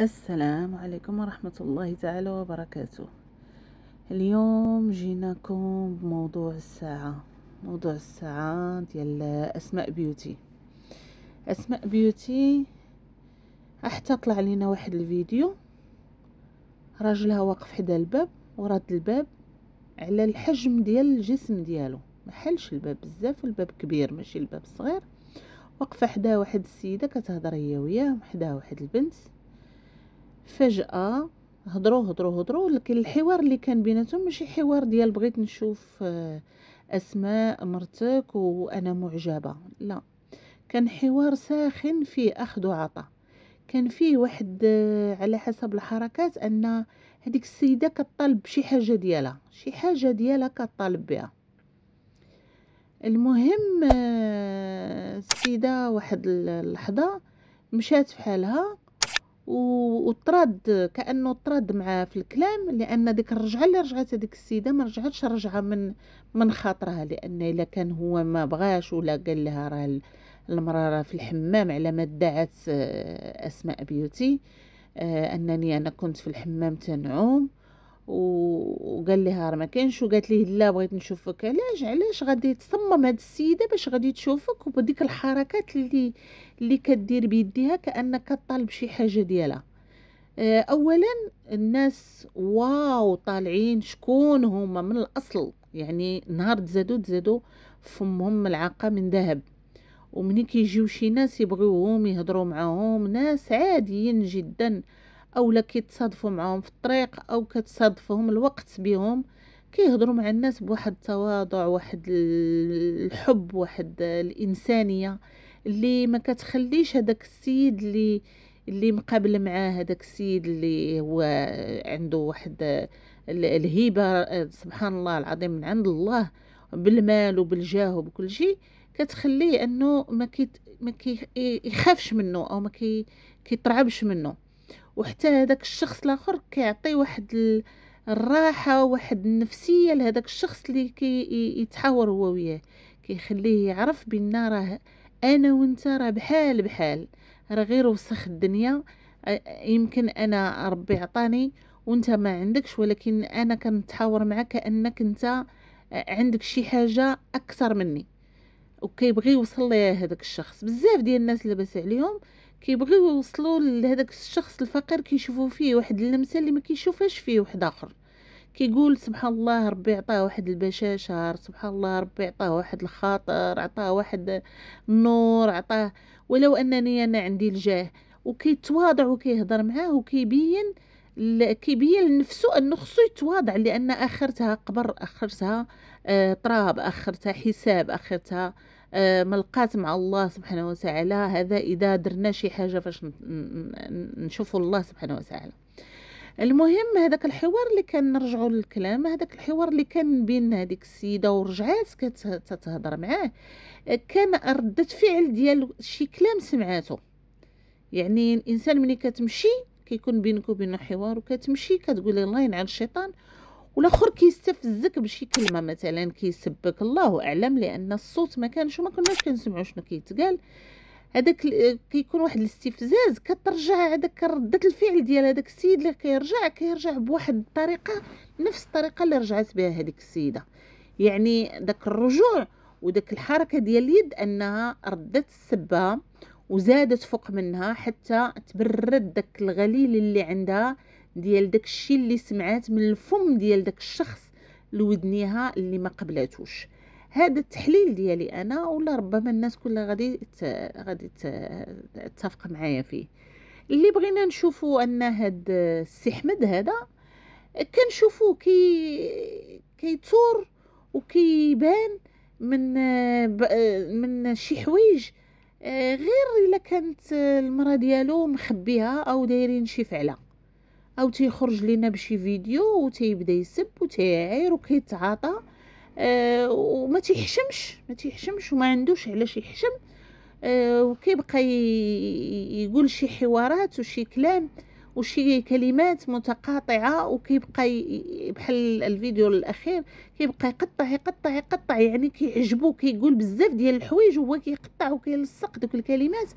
السلام عليكم ورحمة الله تعالى وبركاته اليوم جيناكم بموضوع الساعة موضوع الساعة ديال أسماء بيوتي أسماء بيوتي حتى طلع لينا واحد الفيديو راجلها واقف حدا الباب ورد الباب على الحجم ديال الجسم ديالو محلش الباب بزاف الباب كبير ماشي الباب صغير واقفه حدا واحد السيده كتهضر هي وياه حدا واحد البنت فجأة هضروا هضروا هضروا الحوار اللي كان بيناتهم ماشي حوار ديال بغيت نشوف آه، اسماء مرتك وانا معجبه لا كان حوار ساخن فيه اخذ وعطاء كان فيه واحد آه، على حسب الحركات ان هذيك السيده كطالب بشي حاجه ديالها شي حاجه ديالها كطالب بها المهم آه، السيده واحد اللحظه مشات في حالها وطرد كانه طرد معاه في الكلام لان ديك الرجعه اللي رجعت هذيك السيده ما رجعتش رجعه من من خاطرها لان الا كان هو ما بغاش ولا قال لها راه المراره في الحمام على ما ادعت آه، اسماء بيوتي آه، انني انا كنت في الحمام تنعوم وقال لها راه ما كاينش وقالت ليه لا بغيت نشوفك علاش علاش غادي تصمم هاد السيده باش غادي تشوفك وبديك الحركات اللي اللي كدير بيديها كانك طالب شي حاجه ديالها آه، اولا الناس واو طالعين شكون هما من الاصل يعني نهار تزادو تزادو فمهم ملعقه من ذهب ومني كيجيو شي ناس يبغيوهم يهضروا معاهم ناس عاديين جدا اولا كيتصادفوا معاهم في الطريق او كتصادفهم الوقت بهم كيهضروا مع الناس بواحد التواضع واحد الحب واحد الانسانيه اللي ما كتخليش هذاك السيد اللي اللي مقابل معاه هذاك السيد اللي هو عنده واحد الهبه سبحان الله العظيم من عند الله بالمال وبالجاه وبكل شيء كتخليه انه ما كي ما كيخافش منه او ما كي كيترعبش منه وحتى هذاك الشخص الاخر كيعطي واحد الراحه واحد النفسيه لهذاك الشخص اللي كي يتحاور هو وياه كيخليه يعرف بان راه انا وانت راه بحال بحال راه غير وسخ الدنيا يمكن انا ربي عطاني وانت ما عندكش ولكن انا كنتحاور معك كانك انت عندك شي حاجه اكثر مني وكيبغي يوصل ليها هذاك الشخص بزاف ديال الناس لاباس عليهم كيبغيو يوصلوا لهذاك الشخص الفقير كيشوفوا فيه واحد اللمسه اللي ما كيشوفهاش فيه واحد اخر كيقول سبحان الله ربي عطاه واحد البشاشة سبحان الله ربي عطاه واحد الخاطر عطاه واحد النور عطاه ولو انني انا عندي الجاه وكيتواضع وكيهضر معاه وكيبين كيبين لنفسه انه خصو يتواضع لان اخرتها قبر اخرتها آه تراب اخرتها حساب اخرتها آه، ملقات مع الله سبحانه وتعالى هذا إذا درنا شي حاجة فاش نشوفوا الله سبحانه وتعالى المهم هذاك الحوار اللي كان نرجعوا للكلام هذاك الحوار اللي كان بين هذيك السيده ورجعات كتهضر معاه كان ردة فعل ديال شي كلام سمعاته يعني الانسان ملي كتمشي كيكون بينك وبينه حوار وكتمشي كتقول الله ينعل الشيطان والاخر كيستفزك بشي كلمه مثلا كيسبك الله اعلم لان الصوت ما كانش وما كناش كنسمعوا شنو كيتقال هذاك كيكون واحد الاستفزاز كترجع هذاك ردة الفعل ديال هذاك السيد اللي كيرجع كيرجع بواحد الطريقه نفس الطريقه اللي رجعت بها هذيك السيده يعني داك الرجوع وداك الحركه ديال اليد انها ردت السبه وزادت فوق منها حتى تبرد داك الغليل اللي عندها ديال داكشي اللي سمعات من الفم ديال داك الشخص لودنيها اللي ما قبلاتوش هذا التحليل ديالي انا ولا ربما الناس كلها غادي ت... غادي تتفق معايا فيه اللي بغينا نشوفوا ان هاد السي احمد هذا كنشوفو كي كيثور وكيبان من من شي حوايج آه، غير الا كانت المراه ديالو مخبيها او دايرين شي فعله او تيخرج لينا بشي فيديو وتيبدا يسب وتيعير وكيتعاطى أه وما تيحشمش ما تيحشمش وما عندوش علاش يحشم أه وكيبقى يقول شي حوارات وشي كلام وشي كلمات متقاطعه وكيبقى بحال الفيديو الاخير كيبقى يقطع يقطع يقطع يعني كيعجبو كيقول بزاف ديال الحوايج وهو كيقطع وكيلصق دوك الكلمات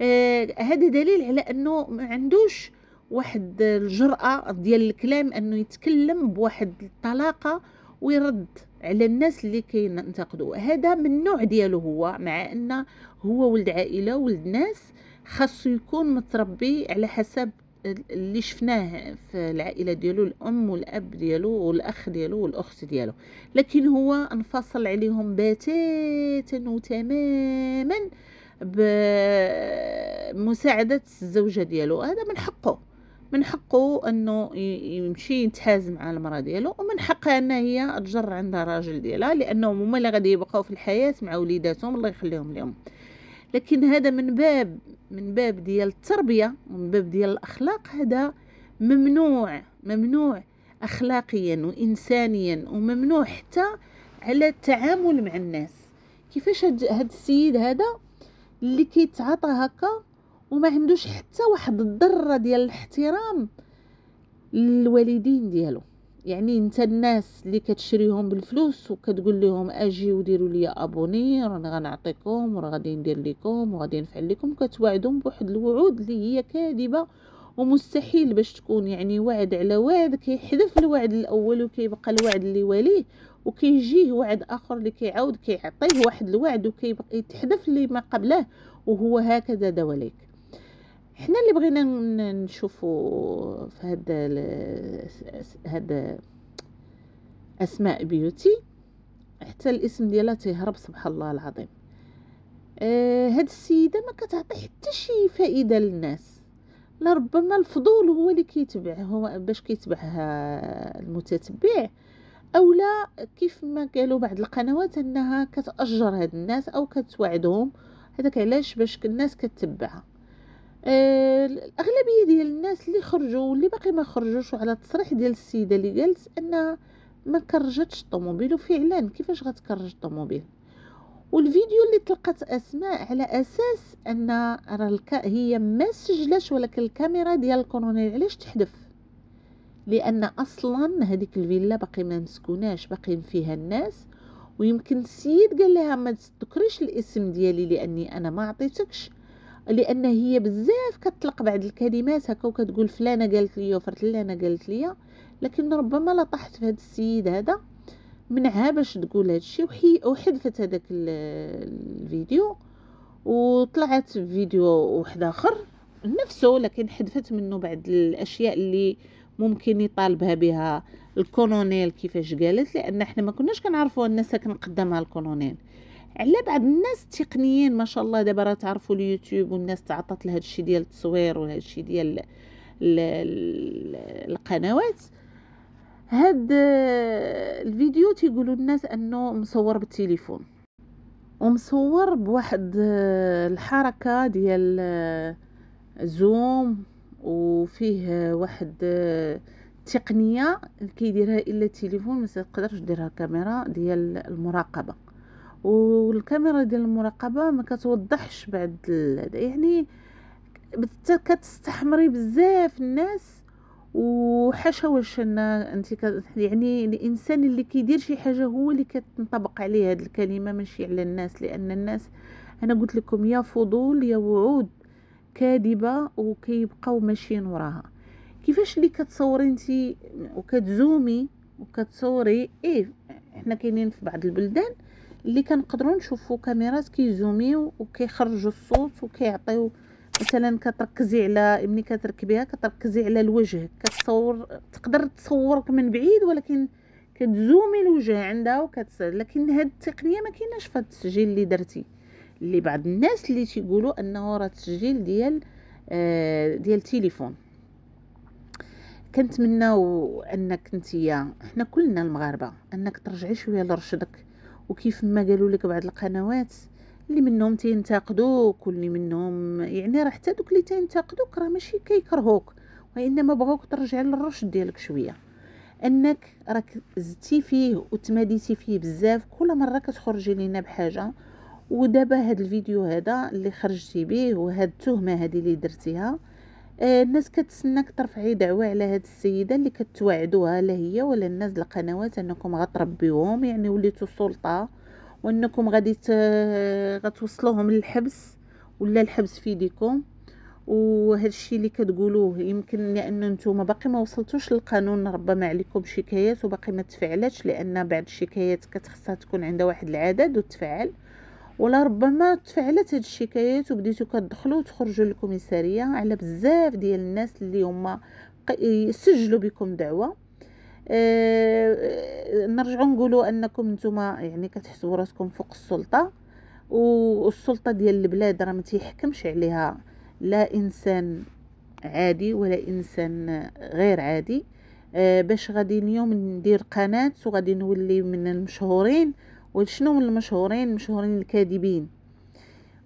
آه، هذا آه دليل على انه ما عندوش واحد الجرأة ديال الكلام انه يتكلم بواحد الطلاقة ويرد على الناس اللي كينتقدوا هذا من نوع ديالو هو مع ان هو ولد عائله ولد ناس خاصو يكون متربي على حسب اللي شفناه في العائله ديالو الام والاب ديالو والاخ ديالو والاخت ديالو لكن هو انفصل عليهم بتاتا وتماما بمساعده الزوجه ديالو هذا من حقه من حقه انه يمشي يتحاز مع المرأة ديالو ومن حقها ان هي تجر عندها الراجل ديالها لانهم هما اللي غادي يبقاو في الحياة مع وليداتهم الله يخليهم لهم لكن هذا من باب من باب ديال التربية ومن باب ديال الاخلاق هذا ممنوع ممنوع اخلاقيا وانسانيا وممنوع حتى على التعامل مع الناس كيفاش هاد السيد هذا اللي كيتعاطى هكا وما عندوش حتى واحد الذره ديال الاحترام للوالدين ديالو يعني انت الناس اللي كتشريهم بالفلوس وكتقول لهم اجي وديروا لي ابوني رانا غنعطيكم وراه غادي ندير لكم وغادي نفعل لكم كتوعدهم بواحد الوعود اللي هي كاذبه ومستحيل باش تكون يعني وعد على وعد كيحذف الوعد الاول وكيبقى الوعد اللي واليه وكيجيه وعد اخر اللي كيعاود كيعطيه واحد الوعد وكيبقى يتحذف اللي ما قبله وهو هكذا دواليك حنا اللي بغينا نشوفوا في هذا هذا اسماء بيوتي حتى الاسم ديالها تيهرب سبحان الله العظيم آه هاد السيده ما كتعطي حتى شي فائده للناس لربما الفضول هو اللي كيتبع هو باش كيتبعها المتتبع او لا كيف ما قالوا بعض القنوات انها كتاجر هاد الناس او كتوعدهم هذاك علاش باش الناس كتبعها آه الاغلبيه ديال الناس اللي خرجوا واللي باقي ما خرجوش وعلى التصريح ديال السيده اللي قالت انها ما كرجتش الطوموبيل وفعلا كيفاش غتكرج الطوموبيل والفيديو اللي طلقت اسماء على اساس ان راه الك... هي ما سجلاش ولكن الكاميرا ديال الكورونيل علاش تحذف لان اصلا هذيك الفيلا باقي ما مسكوناش باقي فيها الناس ويمكن السيد قال لها ما تذكريش الاسم ديالي لاني انا ما عطيتكش لان هي بزاف كتطلق بعض الكلمات هكا وكتقول فلانه قالت لي وفرتلانه قالت لي لكن ربما طحت في هذا السيد هذا منعها باش تقول هذا الشيء وحذفت هذاك الفيديو وطلعت في فيديو واحد اخر نفسه لكن حذفت منه بعض الاشياء اللي ممكن يطالبها بها الكولونيل كيفاش قالت لان احنا ما كناش كنعرفوا الناس كنقدمها الكولونيل على بعض الناس تقنيين ما شاء الله دابا راه تعرفوا اليوتيوب والناس تعطات لهذا الشيء ديال التصوير وهذا الشيء ديال القنوات هاد آه، الفيديو تيقولوا الناس انه مصور بالتليفون ومصور بواحد آه، الحركه ديال آه، زوم وفيه واحد التقنيه اللي كيديرها الا التليفون ما تقدرش ديرها كاميرا ديال المراقبه والكاميرا ديال المراقبه ما كتوضحش بعد يعني كتستحمري بزاف الناس وحاشا واش انا انت يعني الانسان اللي كيدير شي حاجه هو اللي كتنطبق عليه هذه الكلمه ماشي على الناس لان الناس انا قلت لكم يا فضول يا وعود كاذبه وكيبقاو ماشيين وراها كيفاش اللي كتصوري انت وكتزومي وكتصوري ايه حنا كاينين في بعض البلدان اللي كنقدروا نشوفوا كاميرات كيزوميو وكيخرجوا الصوت وكيعطيو مثلا كتركزي على ملي كتركبيها كتركزي على الوجه كتصور تقدر تصورك من بعيد ولكن كتزومي الوجه عندها وكتسال لكن هاد التقنيه ما كايناش في التسجيل اللي درتي اللي بعض الناس اللي تيقولوا انه راه تسجيل ديال آه ديال تليفون كنتمناو انك انتيا حنا كلنا المغاربه انك ترجعي شويه لرشدك وكيف ما قالوا لك بعض القنوات اللي منهم تينتقدوك واللي منهم يعني راه حتى دوك اللي تينتقدوك راه ماشي كيكرهوك وانما بغاوك ترجع للرشد ديالك شويه انك راك زدتي فيه وتماديتي فيه بزاف كل مره كتخرجي لينا بحاجه ودابا هاد الفيديو هذا اللي خرجتي به وهاد التهمه هذه اللي درتيها آه، الناس كتسناك ترفعي دعوة على هاد السيدة اللي كتوعدوها لا هي ولا الناس القنوات انكم غتربيوهم يعني وليتو سلطة وانكم غادي آه، غتوصلوهم للحبس ولا الحبس في يديكم وهذا الشيء اللي كتقولوه يمكن لان نتوما باقي ما وصلتوش للقانون ربما عليكم شكايات وباقي ما تفعلتش لان بعض الشكايات كتخصها تكون عندها واحد العدد وتفعل ولربما تفعلت هاد الشكايات وبديتو كتدخلوا وتخرجوا للكوميساريه على بزاف ديال الناس اللي هما سجلوا بكم دعوه أه نرجعوا نقولوا انكم نتوما يعني كتحسبوا راسكم فوق السلطه والسلطه ديال البلاد راه ما تيحكمش عليها لا انسان عادي ولا انسان غير عادي أه باش غادي اليوم ندير قناه وغادي نولي من المشهورين وشنو المشهورين مشهورين الكاذبين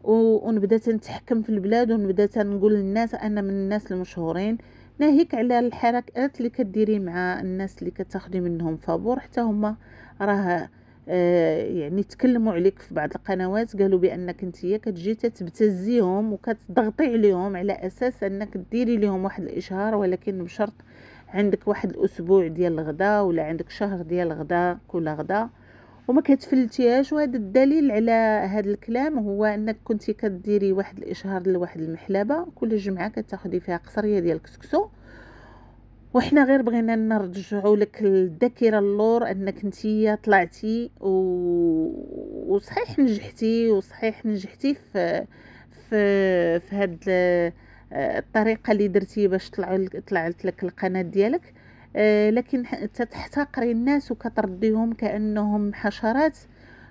ونبدا تنتحكم في البلاد ونبدا تنقول للناس انا من الناس المشهورين ناهيك على الحركات اللي كديري مع الناس اللي كتاخدي منهم فابور حتى هما راه آه، يعني تكلموا عليك في بعض القنوات قالوا بانك انت كتجي تتبتزيهم وكتضغطي عليهم على اساس انك ديري لهم واحد الاشهار ولكن بشرط عندك واحد الاسبوع ديال الغدا ولا عندك شهر ديال الغدا كل غدا وما كتفلتيهاش وهذا الدليل على هذا الكلام هو انك كنتي كديري واحد الاشهار لواحد المحلبه كل جمعه كتاخدي فيها قصريه ديال الكسكسو وحنا غير بغينا نرجعوا لك الذاكره اللور انك انت طلعتي و... وصحيح نجحتي وصحيح نجحتي في في في هاد الطريقه اللي درتي باش طلع طلعت لك القناه ديالك آه، لكن تتحتقري الناس وكترديهم كانهم حشرات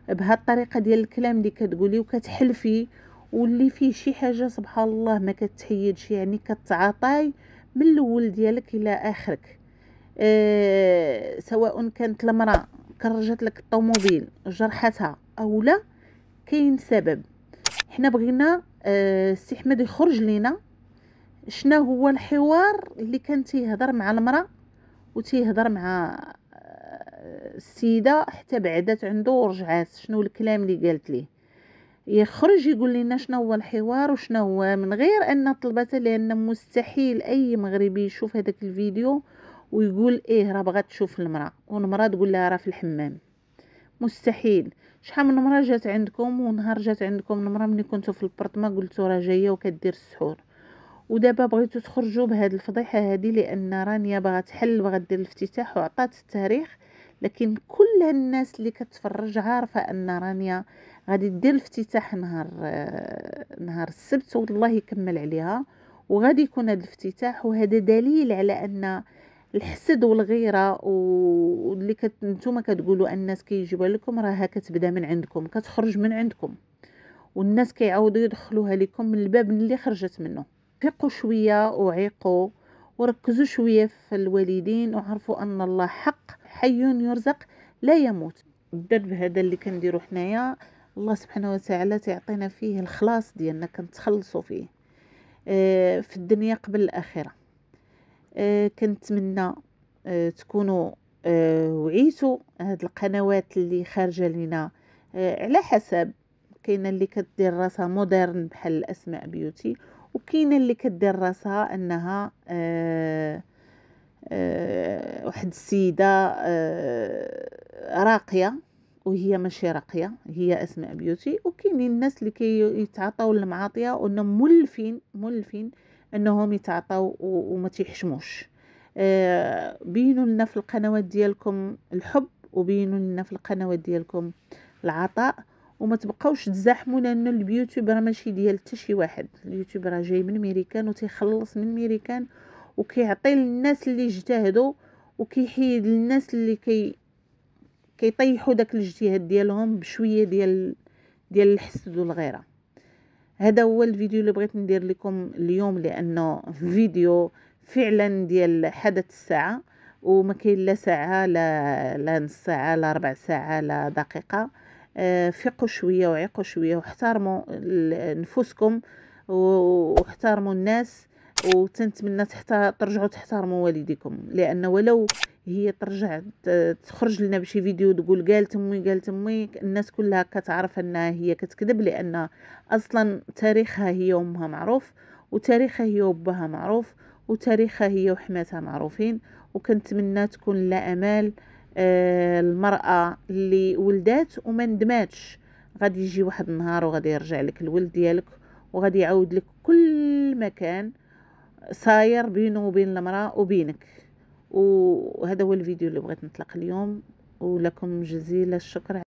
بهاد الطريقه ديال الكلام اللي كتقولي وكتحلفي واللي فيه شي حاجه سبحان الله ما كتحيدش يعني كتعاطاي من الاول ديالك الى اخرك أه سواء كانت المراه كرجت لك الطوموبيل جرحتها او لا كاين سبب حنا بغينا أه سي احمد يخرج لينا شنو هو الحوار اللي كان تيهضر مع المراه وتيهضر مع آه، السيده حتى بعدت عنده ورجعات شنو الكلام اللي قالت ليه يخرج يقول لنا شنو هو الحوار وشنو هو من غير ان طلبته لان مستحيل اي مغربي يشوف هذاك الفيديو ويقول ايه راه بغات تشوف المراه والمراه تقول لها راه في الحمام مستحيل شحال من مراه جات عندكم ونهار جات عندكم المراه ملي كنتو في البرطمه قلتو راه جايه وكدير السحور ودابا بغيتو تخرجوا بهاد الفضيحه هادي لان رانيا باغا تحل باغا دير الافتتاح وعطات التاريخ لكن كل الناس اللي كتفرج عارفه ان رانيا غادي دير الافتتاح نهار آه، نهار السبت والله يكمل عليها وغادي يكون هذا الافتتاح وهذا دليل على ان الحسد والغيره واللي كت... نتوما كتقولوا الناس كيجيبوها لكم راها كتبدا من عندكم كتخرج من عندكم والناس كيعاودوا يدخلوها لكم من الباب اللي خرجت منه دققوا شوية وعيقوا وركزوا شوية في الوالدين وعرفوا أن الله حق حي يرزق لا يموت الدرب هذا اللي كنديرو حنايا الله سبحانه وتعالى تعطينا فيه الخلاص ديالنا كنتخلصوا فيه آه، في الدنيا قبل الآخرة آه كنتمنى آه، تكونوا آه، وعيتوا هاد القنوات اللي خارجة لنا على حسب كاينه اللي كدير راسها مودرن بحال اسماء بيوتي وكاينه اللي كدير راسها انها آه، آه، واحد السيده آه، راقيه وهي ماشي راقيه هي اسماء بيوتي وكاينين الناس اللي كيتعاطاو كي المعاطيه وانهم مولفين مولفين انهم يتعاطاو وما تيحشموش بينوا لنا في القنوات ديالكم الحب وبينوا لنا في القنوات ديالكم العطاء وما تبقاوش تزاحموا لان اليوتيوب راه ماشي ديال حتى شي واحد اليوتيوب راه جاي من ميريكان وتيخلص من ميريكان وكيعطي للناس اللي اجتهدوا وكيحيد للناس اللي كي كيطيحوا داك الاجتهاد ديالهم بشويه ديال ديال الحسد والغيره هذا هو الفيديو اللي بغيت ندير لكم اليوم لانه فيديو فعلا ديال حدث الساعه وما كاين لا ساعه لا لا نص ساعه لا ربع ساعه لا دقيقه آه، فقوا شويه وعيقوا شويه واحترموا نفوسكم واحترموا الناس وتنتمنى تحت... ترجعوا تحترموا والديكم لان ولو هي ترجع آه، تخرج لنا بشي فيديو تقول قالت امي قالت امي الناس كلها كتعرف انها هي كتكذب لان اصلا تاريخها هي امها معروف وتاريخها هي وبها معروف وتاريخها هي وحماتها معروفين وكنتمنى تكون لا امال آه، المرأة اللي ولدات وما ندماتش غادي يجي واحد النهار وغادي يرجع لك الولد ديالك وغادي يعاود لك كل مكان صاير بينه وبين المرأة وبينك وهذا هو الفيديو اللي بغيت نطلق اليوم ولكم جزيل الشكر